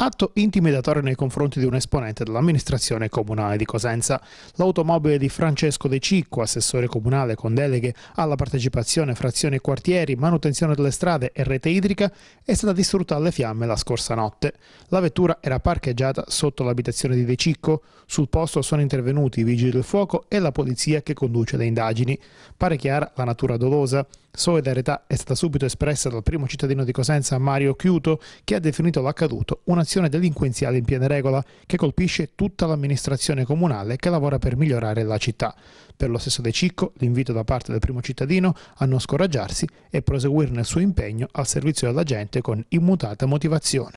Atto intimidatorio nei confronti di un esponente dell'amministrazione comunale di Cosenza. L'automobile di Francesco De Cicco, assessore comunale con deleghe alla partecipazione, frazione quartieri, manutenzione delle strade e rete idrica, è stata distrutta alle fiamme la scorsa notte. La vettura era parcheggiata sotto l'abitazione di De Cicco. Sul posto sono intervenuti i vigili del fuoco e la polizia che conduce le indagini. Pare chiara la natura dolosa. Solidarietà è stata subito espressa dal primo cittadino di Cosenza, Mario Chiuto, che ha definito l'accaduto un'azione delinquenziale in piena regola che colpisce tutta l'amministrazione comunale che lavora per migliorare la città. Per lo stesso De Cicco, l'invito da parte del primo cittadino a non scoraggiarsi e proseguire nel suo impegno al servizio della gente con immutata motivazione.